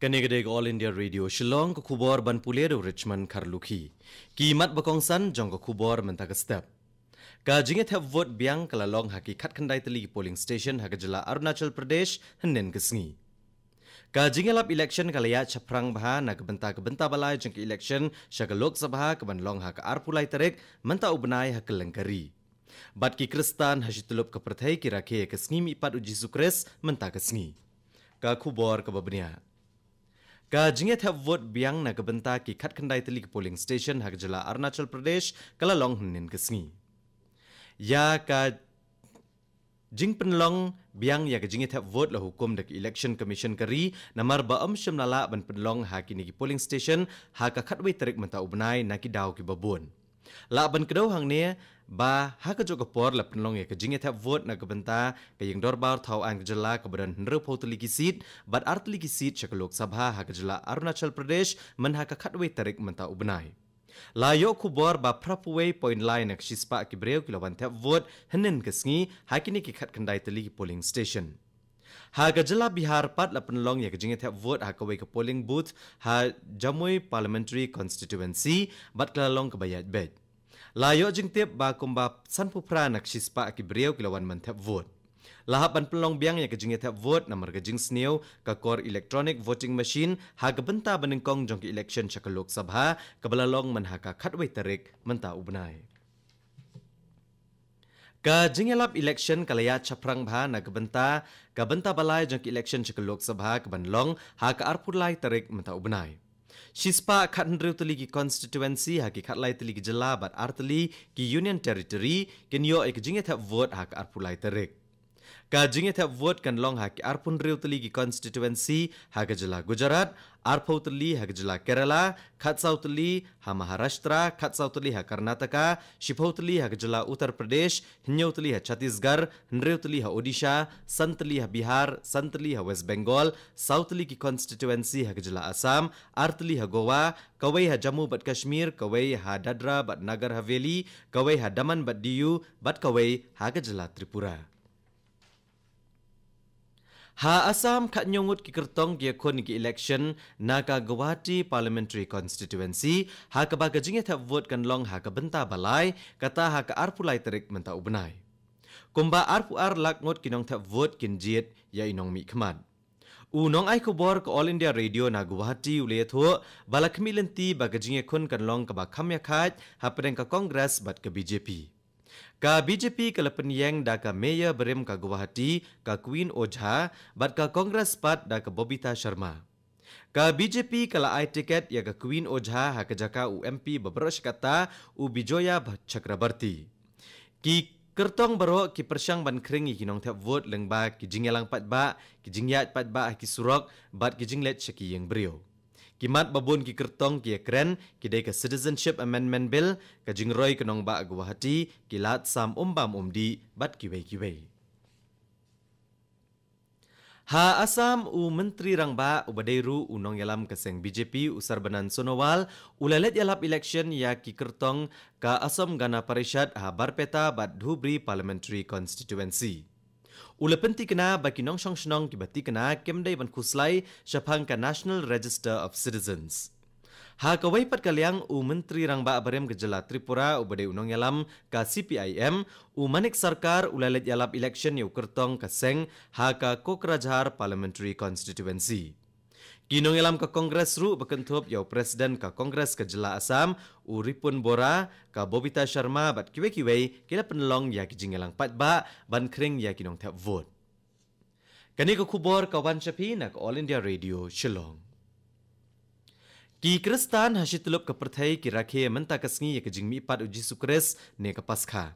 Kenegedeg All India Radio Shillong ke kubor ban pulir Richmond Karluki. Kimat bekongsan jong ke kubor mentaga step. Kajingnya tiap vote biang kalalong haki kat kendai teli polling station haka jela Arunachal Pradesh hendin kesengi. Ka jingelap election ka laya chaprang bha na ka banta ka banta balai jing election sha ka lok sabha ka long hak ka arpulai terik manta ubnai hak ka langkari. Bat ki kristan ha shitulup ka prathai ki rakhe ka sngim ipat u jisu kris manta ka sngi. Ka khubor ka babniya. Ka biang na ka banta ki khat khandai tali polling station hak jela jala Arunachal Pradesh kala long hunnin ya ka Ya kaj Jing penlong biang ya kejingi tap vote lah hukum dek election commission kari namar ba om syam lala ban penlong ha kini ki polling station ha ka khat wei terik mentau benai na ki dau ki babun. La ban kedau hang ne ba ha ka jok por la penlong ya kejingi tap vote na kebenta ka yang dor bar thau an kejela ka badan nre pot li ki sit bat art li ki sit chak lok sabha ha kejela arunachal pradesh man ha ka khat wei terik mentau benai. Layo kubor ba prapway point line ak shispa ki breu kilawan tap vot hanen kasngi hakini ki khat kandai tali polling station. Haga jala Bihar pat la penlong ya kejinga tap vote ha kawai ke polling booth ha Jamui parliamentary constituency bat kalalong kebayat bed. Layo jing tip ba kumba san pupra nak shispa ki breu kilawan mantap vote. lahap ban pelong biang yang kejingi tap vote namar kejing sneo ka kor electronic voting machine ha ka benta kong jong election cha ka lok sabha ka balalong man ha ka khatwai tarik menta ubnai ka jingi lap election ka laya chaprang bha na ka benta ka benta balai jong election cha ka lok sabha ka banlong ha ka arpur lai tarik menta ubnai Shispa Khatndriu Tuli ki constituency ha ki Khatlai Tuli ki jala bat Artli ki Union Territory ki nyo ek jingi tap vote ha ka arpur lai tarik. काजिंगे थे वोट कन लॉन्ग हाके आरपुन रेउतली की कॉन्स्टिट्यूएंसी हाके जिला गुजरात आरफौतली हाके जिला केरला खत्साउतली हा महाराष्ट्र खत्साउतली हा कर्नाटका शिफौतली हाके जिला उत्तर प्रदेश हिन्यौतली हा छत्तीसगढ़ नृतली हा ओडिशा संतली हा बिहार संतली हा वेस्ट बंगाल साउथली की कॉन्स्टिट्यूएंसी हाके जिला आसाम आर्तली हा गोवा कवई हा जम्मू बट कश्मीर कवई हा दादरा बट नगर हवेली कवई हा दमन बट डीयू बट कवई हाग जिला Tripura Ha Assam khat nyongut ki kertong ge khon ki election na ka Guwahati parliamentary constituency ha ka baga jinge tha vote kan long ha ka banta balai kata ha ka arpu lai tarik menta ubnai kumba arpu ar lak ngot kinong tha vote kin jiet ya inong mi khman u nong ai khobor ka all india radio na Guwahati ule tho balakmi lenti baga jinge khon kan long ka ba khamya khat ha pren ka congress bat ka bjp Ka BJP kelepeniang da ka Mayor Berem ka Guwahati, ka Queen Ojha, bat ka Kongres Pat da ka Bobita Sharma. Ka BJP kala ai tiket ya ka Queen Ojha ha ka jaka UMP beberapa kata u Bijoya Chakrabarti. Ki kertong baro ki persyang ban kringi ki nong tep vote lengba ki jingelang patba, ki jingyat patba, ba ki surok, bat ki jinglet cheki yang brio ki babun ki kertong ki ekren ki deka citizenship amendment bill ka jingroi kenong ba guwahati ki lat sam umbam umdi bat ki wei ki wei Ha Asam u Menteri Rangba u Badeiru u Nong Yalam Keseng BJP u Sarbanan Sonowal u lelet yalap election ya ki kertong ka Asam Gana parishat ha Barpeta bat Dhubri Parliamentary Constituency. उलपन्ति कना बाकी नङ सङ सङ कि बत्ति कना केमदै बन खुसलाई शफाङका नेशनल रेजिस्टर अफ सिटिजन्स हा कवै पर कल्याङ उ मन्त्री रङबा अबरेम जिल्ला त्रिपुरा उबडे उनङ यालाम का सिपिआइएम उ मनिक सरकार उलालेज यालाप इलेक्सन यौकरतङ का सेङ हा का Kokrajhar parliamentary constituency Kini ilam ke Kongres Ru berkentup yau Presiden ke Kongres ke Asam, Uripun Bora, ke Bobita Sharma bat kiwe-kiwe kira penolong ya kijing ilang pat ba, ban kering ya kinong tiap vote. Kini ke kubor ke Wan Chapi nak All India Radio Shillong. Ki Kristan hasil teluk ke pertai kira-kira mentah kesengi ya kijing mipat uji sukres ni ke Paskah.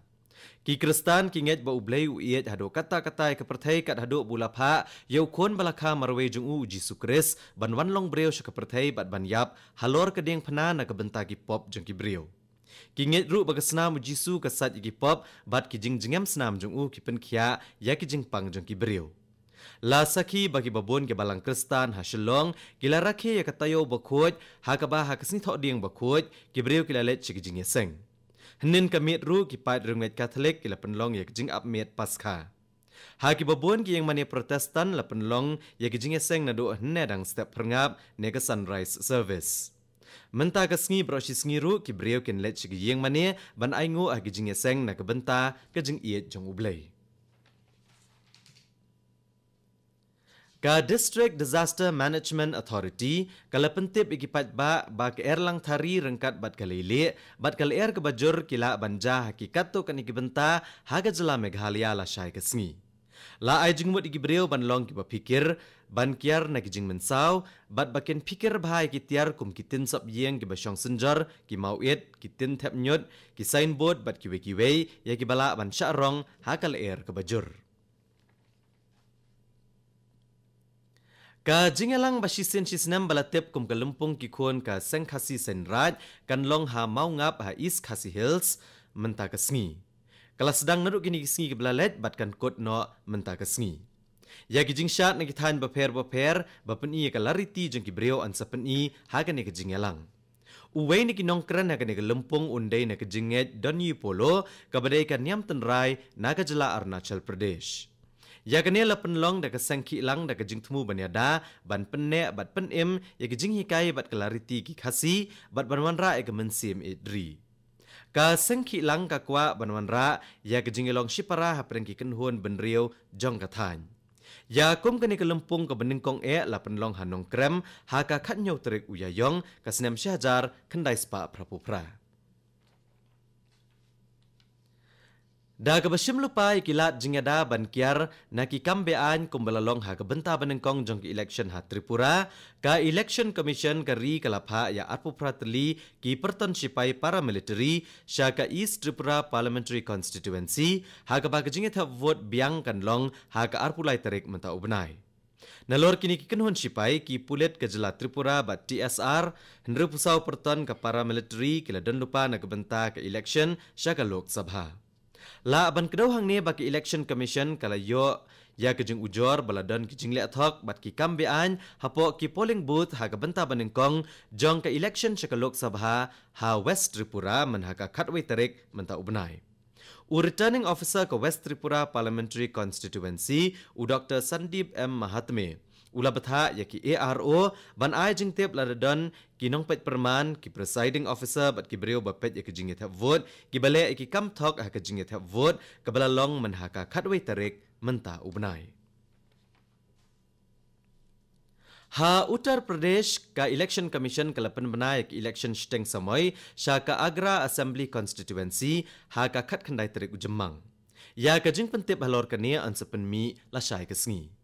Ki Kristan ki ngai ba ublei u iet hado kata kata ke perthai kat hado bula pha yau khon bala kha marwe jung u Jesus Christ ban wan long breu shak perthai bat ban yap halor ke ding phana na ke benta ki pop jung ki breu ki ngai ru ba kasna mu Jesus ke sat ki pop bat ki jing jingam snam jung u ki pen khia ya ki jing pang jung ki breu La saki bagi babon ke balang kristan ha shilong gila rakhe ya katayo bakhoj ha kaba ha kasni thok dieng bakhoj ki breu ki lalet chigi jingeseng นินกมีรู้กี่ปายเรื่องเมดคาทอลิกกี่ละเป็นลองอยากจิงอับเมดปัสคาหากีบบวนกี่ยังมันเนี่ยโปรเตสแตนต์ละเป็นลองอยากจิงเอเซงนะดูแน่ดังสเต็ปพรงับเนกสันไรส์เซอร์วิสมันตากสงีบรอชิสงีรู้กี่เบรียวกินเล็ดชิกยังมันเนี่ยบันไองูอากจิงเอเซงนะกบันตากจิงเอียดจงอุบเลย ka district disaster management authority kalapentip ikipat ba ba ke erlang thari rengkat bat kalile bat kal er ke kila banja hakikat to kan ikibenta haga jela meghalaya la shay kasngi la ai jing mot ikibreo ban long ki pikir ban kiar na kijing mensau bat baken pikir bhai ki tiar kum ki tin sap yeng ki bashong sinjar ki mauet ki tin thep nyot ki sign board bat ki wiki wei ya ki bala ban sha rong hakal er ke กาจิงเอลังบาชิเซนชิสนัมบาลเทปกุมกะลุมปงกิควนกาเซงคาซิเซนรัดกันลองหาเมางับหาอิสคาซิฮิลส์มันตากะสงีกะลาสดังนรุกินิกสงีกะบลาเลดบัดกันกดเนาะมันตากะสงียากิจิงชาตนักทานบะเพรบะเพรบะปนีกะลาริตีจังกิเบรียวอันซะปนีหากะเนกะจิงเอลังอุเวนิกินองครันนักเนกะลุมปงอุนเดยนักจิงเงดดอนยูโปโลกะบะเดกะนิยัมตันไรนากะจลาอรณาชลประเทศ ya gane la pen long da ka sang ki lang da ka jing thmu ban ya da ban pen ne bat pen em ya ka jing hi kai bat clarity ki khasi bat ban wan ra e ka men sim e dri ka sang ki lang ka kwa ban wan ra ya ka jing long shi para ha pren ki kan hon ban riu jong ka thain ya kum ka ne ka lempung ka ban kong e la pen long ha nong krem ha ka khat nyau trek u ya yong ka snem sha jar khandai spa prapu pra, pra. Dag basim lupa ikilat jingada ban kiar na ki kambean kumbalalong haga benta banengkong jongki election ha Tripura ka election commission ka ri kalapha ya arpu pratli ki pertan sipai paramilitary sya ka East Tripura Parliamentary Constituency haga baga ha vote biang kanlong haga arpu lay tarik menta ubenai. Nalor kini kikenhon sipai ki pulet ke jela Tripura bat TSR hendru pusau pertan ka paramilitary kila dan lupa na kebenta ke election sya ka Lok Sabha. La aban kedau hang ni bagi election commission kala yo ya kejeng ujar bala dan kejeng lek thok bat ki kambe an hapo ki polling booth ha ka benta banengkong jong ka election sekal lok sabha ha west tripura man ha ka khatwe tarik menta ubnai U returning officer ke West Tripura Parliamentary Constituency, U Dr. Sandeep M. Mahatme, Ulabatha yaki ARO ban ai jing tep la redan ki nong pet perman ki presiding officer bat ki breo bat pet yaki jingit hap vot ki bale yaki kam thok ha ka jingit hap vot ka bala long man ha ka khatwe tarik menta ubnai. Ha Uttar Pradesh ka election commission ka lapan benai yaki election shteng samoi sya ka Agra Assembly Constituency ha ka khat khandai tarik ujemang. Ya ka jing pentip halor kania ansapan mi la shai kesngi. ngi.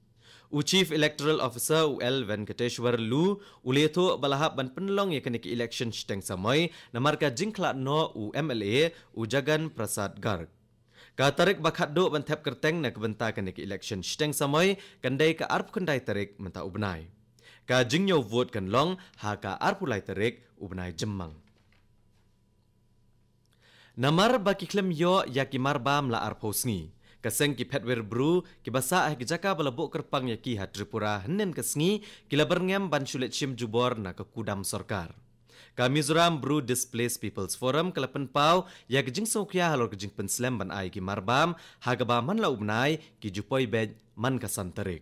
U Chief Electoral Officer U UL Venkateshwar Lu Uleto Balahap Ban Penlong Yakanik Election Shteng Samoy Namarka Jingkla No U MLA U Jagan Prasad Garg Ka tarik bakhat do ban thep kerteng na kebenta kanik election shteng samoy kandai ka arp kandai tarik menta ubnai. Ka jingnyo vote kan long ha ka arp ulai tarik ubnai jemmang. Namar bakiklem yo yakimar bam la arp hosni kaseng ki petwer bru ki basa ah ki jaka bala bo kerpang ya ki ha tripura hnen kasngi ki labarngem ban shulet chim jubor na ke kudam sarkar kami zuram bru displaced peoples forum kelapan pau ya ki jing sokya halor ki jing pen slam ban ai ki marbam hagaba man la ubnai ki jupoi be man ka santare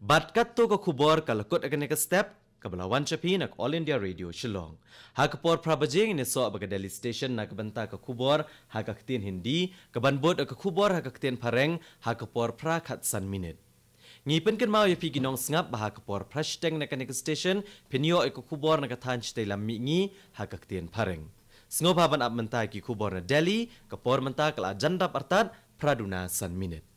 bat kat to ko khubor ka lakot agane ka step Kebelawan cepi nak All India Radio Shillong. Hak por prabajing ini so abaga Delhi Station nak bentak ke kubor, hak aktin Hindi, kaban bot ke kubor hak aktin pareng, hak por prakat san minit. Ngi penken mau yapi ginong sengap bah hak por prashteng nak nek station, pinyo ke kubor nak tan chite lam mingi ngi hak aktin pareng. Sengop haban ab mentak ke kubor na Delhi, ke por mentak la jandap pertat praduna san minit.